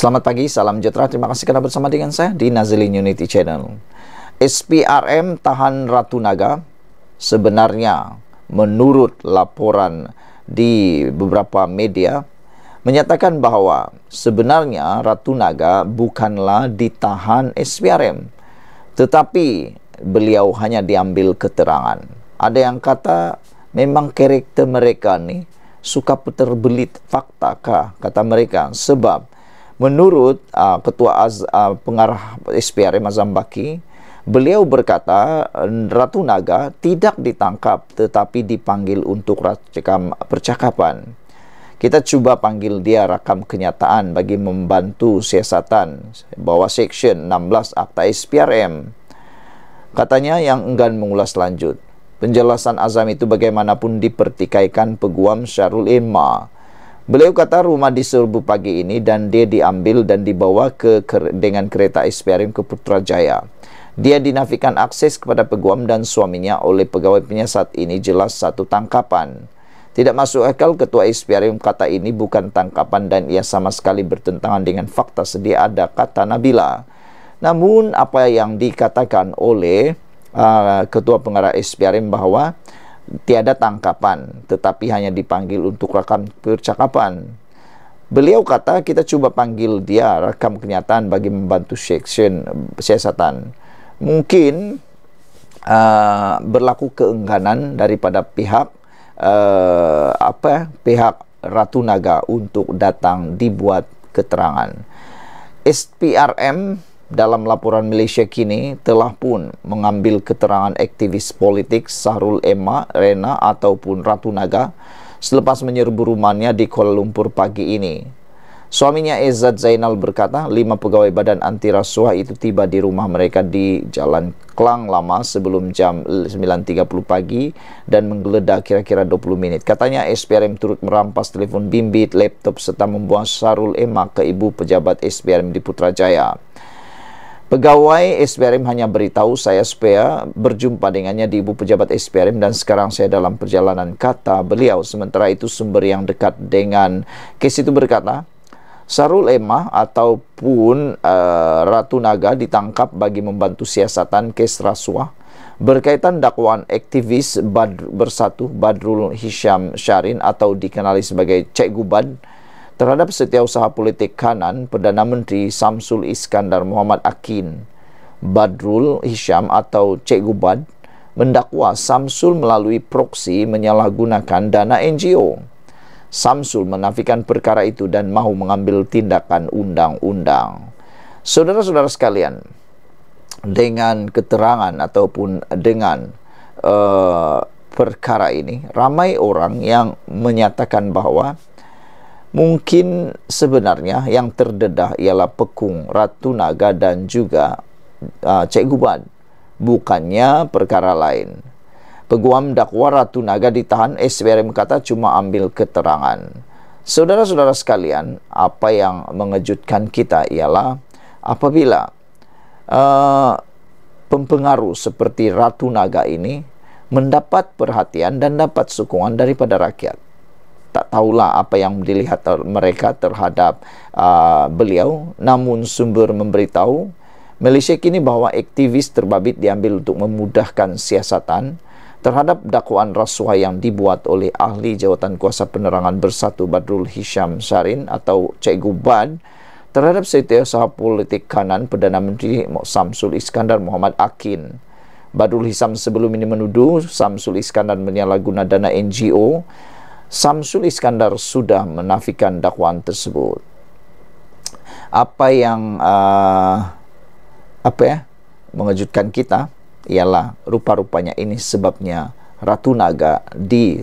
Selamat pagi, salam sejahtera. Terima kasih kerana bersama dengan saya di Nazilin Unity Channel. SPRM Tahan Ratu Naga sebenarnya menurut laporan di beberapa media menyatakan bahawa sebenarnya Ratu Naga bukanlah ditahan SPRM tetapi beliau hanya diambil keterangan. Ada yang kata memang karakter mereka ni suka puter belit fakta kah kata mereka sebab menurut uh, ketua az, uh, pengarah SPRM Azambaki beliau berkata Ratu Naga tidak ditangkap tetapi dipanggil untuk rekam percakapan kita cuba panggil dia rakam kenyataan bagi membantu siasatan bawah Seksyen 16 akta SPRM katanya yang enggan mengulas lanjut penjelasan azam itu bagaimanapun dipertikaikan peguam Syarul Imah Beliau kata rumah diserbu pagi ini dan dia diambil dan dibawa ke, dengan kereta SPRM ke Putrajaya. Dia dinafikan akses kepada peguam dan suaminya oleh pegawai punya ini jelas satu tangkapan. Tidak masuk akal ketua SPRM kata ini bukan tangkapan dan ia sama sekali bertentangan dengan fakta sedia ada kata Nabila. Namun apa yang dikatakan oleh uh, ketua pengarah SPRM bahawa tiada tangkapan tetapi hanya dipanggil untuk rekam percakapan beliau kata kita cuba panggil dia rekam kenyataan bagi membantu seksyen siasatan mungkin uh, berlaku keengganan daripada pihak uh, apa pihak Ratu Naga untuk datang dibuat keterangan SPRM dalam laporan Malaysia kini telah pun mengambil keterangan aktivis politik Sahrul Emma, Rena ataupun Ratu Naga selepas menyerbu rumahnya di Kuala Lumpur pagi ini. Suaminya Ezad Zainal berkata, lima pegawai badan anti rasuah itu tiba di rumah mereka di Jalan Klang Lama sebelum jam 9.30 pagi dan menggeledah kira-kira 20 minit. Katanya SPRM turut merampas telefon bimbit, laptop serta membuang Sarul Emma ke ibu pejabat SPRM di Putrajaya. Pegawai SPRM hanya beritahu saya supaya berjumpa dengannya di ibu pejabat SPRM dan sekarang saya dalam perjalanan kata beliau. Sementara itu sumber yang dekat dengan kes itu berkata, Sarul Emah ataupun uh, Ratu Naga ditangkap bagi membantu siasatan kes rasuah berkaitan dakwaan aktivis bersatu Badrul Hisham Syarin atau dikenali sebagai Cek Guban terhadap setiausaha politik kanan Perdana Menteri Samsul Iskandar Muhammad Akin Badrul Hisham atau Cikgu Gubad, mendakwa Samsul melalui proksi menyalahgunakan dana NGO. Samsul menafikan perkara itu dan mahu mengambil tindakan undang-undang. Saudara-saudara sekalian, dengan keterangan ataupun dengan uh, perkara ini, ramai orang yang menyatakan bahawa Mungkin sebenarnya yang terdedah ialah Pekung, Ratu Naga dan juga uh, Cikgu Guban bukannya perkara lain. Peguam dakwa Ratu Naga ditahan, SBRM kata cuma ambil keterangan. Saudara-saudara sekalian, apa yang mengejutkan kita ialah apabila uh, pempengaruh seperti Ratu Naga ini mendapat perhatian dan dapat sokongan daripada rakyat tak tahulah apa yang dilihat ter- mereka terhadap uh, beliau namun sumber memberitahu Malaysia kini bahawa aktivis terbabit diambil untuk memudahkan siasatan terhadap dakwaan rasuah yang dibuat oleh ahli jawatan kuasa penerangan bersatu Badrul Hisham Sarin atau Cikgu Bad terhadap setiausaha politik kanan Perdana Menteri Samsul Iskandar Muhammad Akin. Badrul Hisham sebelum ini menuduh Samsul Iskandar menyalahguna dana NGO Samsul Iskandar sudah menafikan dakwaan tersebut. Apa yang uh, apa ya mengejutkan kita ialah rupa-rupanya ini sebabnya Ratu Naga di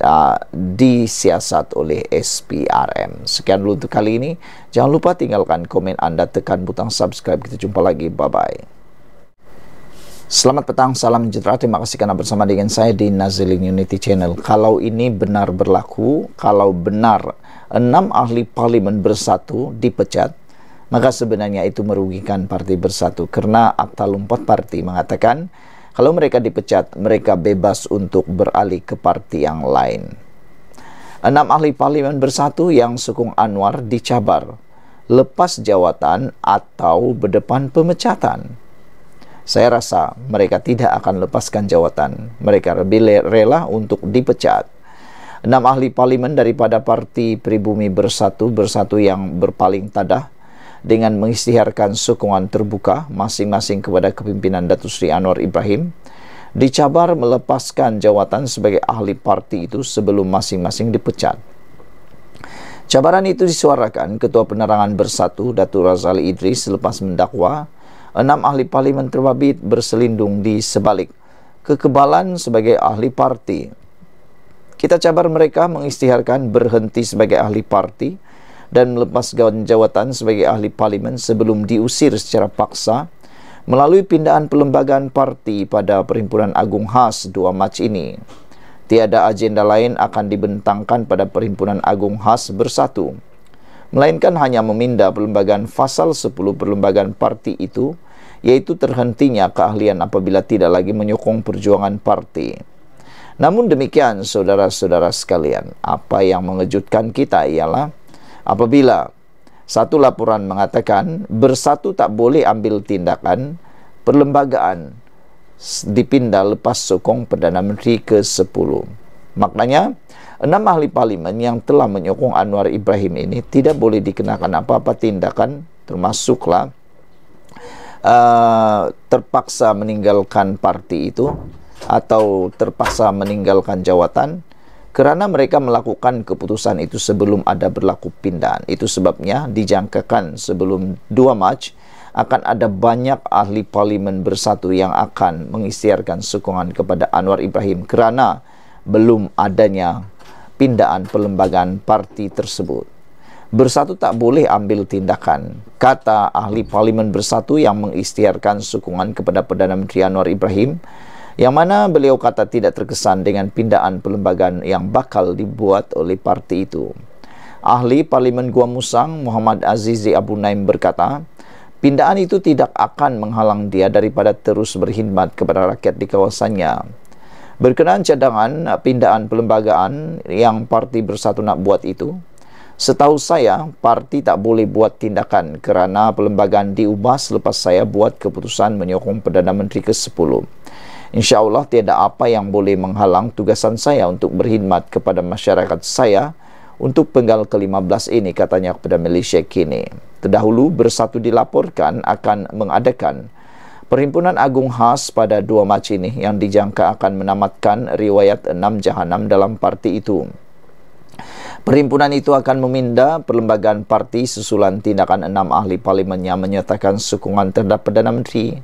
uh, disiasat oleh SPRM. Sekian dulu untuk kali ini. Jangan lupa tinggalkan komen Anda, tekan butang subscribe. Kita jumpa lagi. Bye-bye. Selamat petang, salam sejahtera. Terima kasih karena bersama dengan saya di Naziling Unity Channel. Kalau ini benar berlaku, kalau benar enam ahli parlimen bersatu dipecat, maka sebenarnya itu merugikan parti bersatu. Karena akta lompat parti mengatakan, kalau mereka dipecat, mereka bebas untuk beralih ke parti yang lain. Enam ahli parlimen bersatu yang sukung Anwar dicabar, lepas jawatan atau berdepan pemecatan saya rasa mereka tidak akan lepaskan jawatan. Mereka lebih rela untuk dipecat. Enam ahli parlimen daripada parti pribumi bersatu, bersatu yang berpaling tadah, dengan mengistiharkan sokongan terbuka masing-masing kepada kepimpinan Datu Sri Anwar Ibrahim, dicabar melepaskan jawatan sebagai ahli parti itu sebelum masing-masing dipecat. Cabaran itu disuarakan Ketua Penerangan Bersatu Datu Razali Idris selepas mendakwa enam ahli parlimen terbabit berselindung di sebalik kekebalan sebagai ahli parti. Kita cabar mereka mengistiharkan berhenti sebagai ahli parti dan melepas jawatan sebagai ahli parlimen sebelum diusir secara paksa melalui pindaan pelembagaan parti pada Perhimpunan Agung Khas 2 Mac ini. Tiada agenda lain akan dibentangkan pada Perhimpunan Agung Khas Bersatu. Melainkan hanya meminda pelembagaan fasal 10 pelembagaan parti itu yaitu terhentinya keahlian apabila tidak lagi menyokong perjuangan parti. Namun demikian, saudara-saudara sekalian, apa yang mengejutkan kita ialah apabila satu laporan mengatakan bersatu tak boleh ambil tindakan perlembagaan dipindah lepas sokong Perdana Menteri ke-10. Maknanya, enam ahli parlimen yang telah menyokong Anwar Ibrahim ini tidak boleh dikenakan apa-apa tindakan termasuklah Uh, terpaksa meninggalkan parti itu atau terpaksa meninggalkan jawatan kerana mereka melakukan keputusan itu sebelum ada berlaku pindaan. Itu sebabnya dijangkakan sebelum 2 Mac akan ada banyak ahli parlimen bersatu yang akan mengisytiharkan sokongan kepada Anwar Ibrahim kerana belum adanya pindaan perlembagaan parti tersebut bersatu tak boleh ambil tindakan. Kata ahli parlimen bersatu yang mengistiarkan sokongan kepada Perdana Menteri Anwar Ibrahim yang mana beliau kata tidak terkesan dengan pindaan perlembagaan yang bakal dibuat oleh parti itu. Ahli Parlimen Gua Musang Muhammad Azizi Abu Naim berkata, pindaan itu tidak akan menghalang dia daripada terus berkhidmat kepada rakyat di kawasannya. Berkenaan cadangan pindaan perlembagaan yang parti bersatu nak buat itu, Setahu saya, parti tak boleh buat tindakan kerana perlembagaan diubah selepas saya buat keputusan menyokong Perdana Menteri ke-10. InsyaAllah tiada apa yang boleh menghalang tugasan saya untuk berkhidmat kepada masyarakat saya untuk penggal ke-15 ini katanya kepada Malaysia kini. Terdahulu bersatu dilaporkan akan mengadakan Perhimpunan Agung Khas pada dua Mac ini yang dijangka akan menamatkan riwayat enam Jahanam dalam parti itu. Perhimpunan itu akan meminda perlembagaan parti susulan tindakan enam ahli parlimen yang menyatakan sokongan terhadap Perdana Menteri.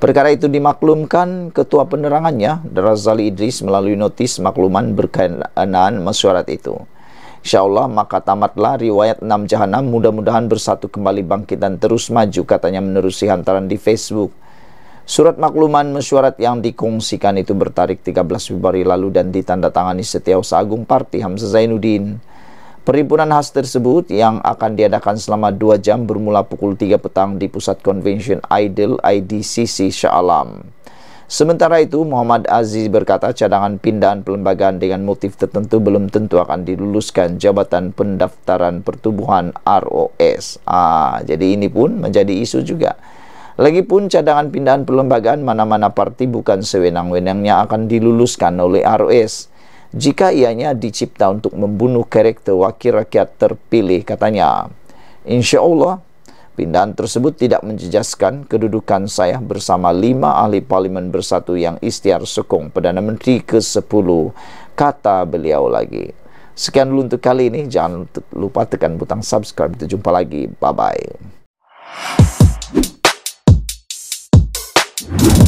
Perkara itu dimaklumkan Ketua Penerangannya, Razali Idris melalui notis makluman berkenaan mesyuarat itu. InsyaAllah maka tamatlah riwayat enam jahanam mudah-mudahan bersatu kembali bangkit dan terus maju katanya menerusi hantaran di Facebook. Surat makluman mesyuarat yang dikongsikan itu bertarik 13 Februari lalu dan ditandatangani Setiausaha Agung Parti Hamzah Zainuddin. Perhimpunan khas tersebut yang akan diadakan selama 2 jam bermula pukul 3 petang di Pusat Convention Idol IDCC Shah Alam. Sementara itu, Muhammad Aziz berkata cadangan pindahan pelembagaan dengan motif tertentu belum tentu akan diluluskan Jabatan Pendaftaran Pertubuhan ROS. Ah, jadi ini pun menjadi isu juga. Lagipun cadangan pindahan perlembagaan mana-mana parti bukan sewenang-wenangnya akan diluluskan oleh ROS. Jika ianya dicipta untuk membunuh karakter wakil rakyat terpilih katanya. Insya Allah, pindahan tersebut tidak menjejaskan kedudukan saya bersama lima ahli parlimen bersatu yang istiar sokong Perdana Menteri ke-10, kata beliau lagi. Sekian dulu untuk kali ini, jangan lupa tekan butang subscribe, kita jumpa lagi, bye-bye. Peace.